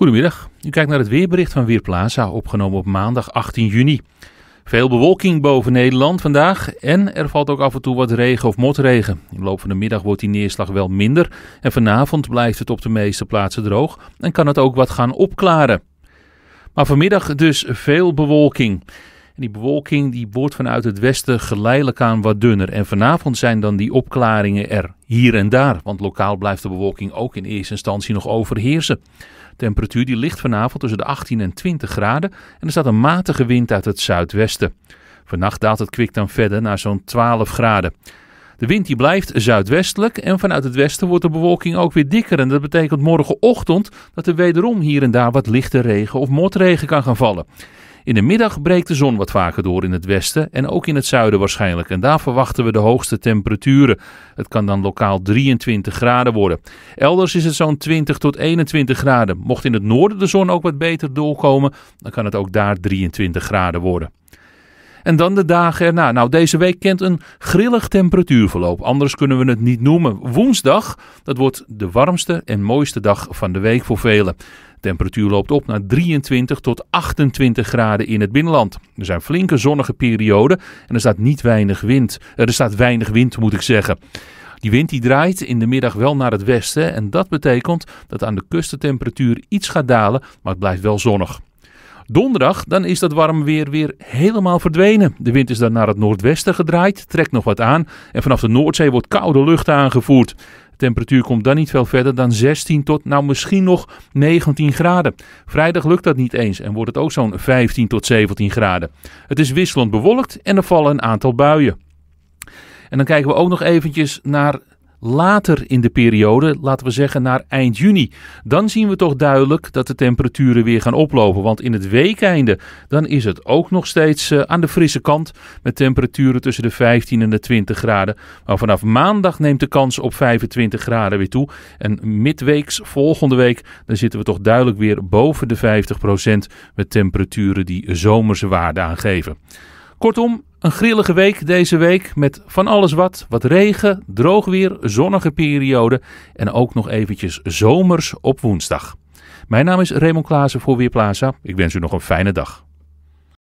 Goedemiddag, u kijkt naar het weerbericht van Weerplaza, opgenomen op maandag 18 juni. Veel bewolking boven Nederland vandaag en er valt ook af en toe wat regen of motregen. In de loop van de middag wordt die neerslag wel minder en vanavond blijft het op de meeste plaatsen droog en kan het ook wat gaan opklaren. Maar vanmiddag dus veel bewolking die bewolking die wordt vanuit het westen geleidelijk aan wat dunner. En vanavond zijn dan die opklaringen er hier en daar. Want lokaal blijft de bewolking ook in eerste instantie nog overheersen. De temperatuur die ligt vanavond tussen de 18 en 20 graden. En er staat een matige wind uit het zuidwesten. Vannacht daalt het kwik dan verder naar zo'n 12 graden. De wind die blijft zuidwestelijk en vanuit het westen wordt de bewolking ook weer dikker. En dat betekent morgenochtend dat er wederom hier en daar wat lichte regen of motregen kan gaan vallen. In de middag breekt de zon wat vaker door in het westen en ook in het zuiden waarschijnlijk. En daar verwachten we de hoogste temperaturen. Het kan dan lokaal 23 graden worden. Elders is het zo'n 20 tot 21 graden. Mocht in het noorden de zon ook wat beter doorkomen, dan kan het ook daar 23 graden worden. En dan de dagen erna. Nou, deze week kent een grillig temperatuurverloop. Anders kunnen we het niet noemen. Woensdag, dat wordt de warmste en mooiste dag van de week voor velen. Temperatuur loopt op naar 23 tot 28 graden in het binnenland. Er zijn flinke zonnige perioden en er staat niet weinig wind. Eh, er staat weinig wind, moet ik zeggen. Die wind die draait in de middag wel naar het westen en dat betekent dat aan de kust de temperatuur iets gaat dalen, maar het blijft wel zonnig. Donderdag dan is dat warm weer weer helemaal verdwenen. De wind is dan naar het noordwesten gedraaid, trekt nog wat aan en vanaf de Noordzee wordt koude lucht aangevoerd. Temperatuur komt dan niet veel verder dan 16 tot nou misschien nog 19 graden. Vrijdag lukt dat niet eens en wordt het ook zo'n 15 tot 17 graden. Het is wisselend bewolkt en er vallen een aantal buien. En dan kijken we ook nog eventjes naar later in de periode, laten we zeggen naar eind juni. Dan zien we toch duidelijk dat de temperaturen weer gaan oplopen. Want in het weekeinde, dan is het ook nog steeds eh, aan de frisse kant. Met temperaturen tussen de 15 en de 20 graden. Maar vanaf maandag neemt de kans op 25 graden weer toe. En midweeks volgende week, dan zitten we toch duidelijk weer boven de 50 Met temperaturen die zomerse waarde aangeven. Kortom, een grillige week deze week met van alles wat. Wat regen, droog weer, zonnige periode en ook nog eventjes zomers op woensdag. Mijn naam is Raymond Klaassen voor Weerplaza. Ik wens u nog een fijne dag.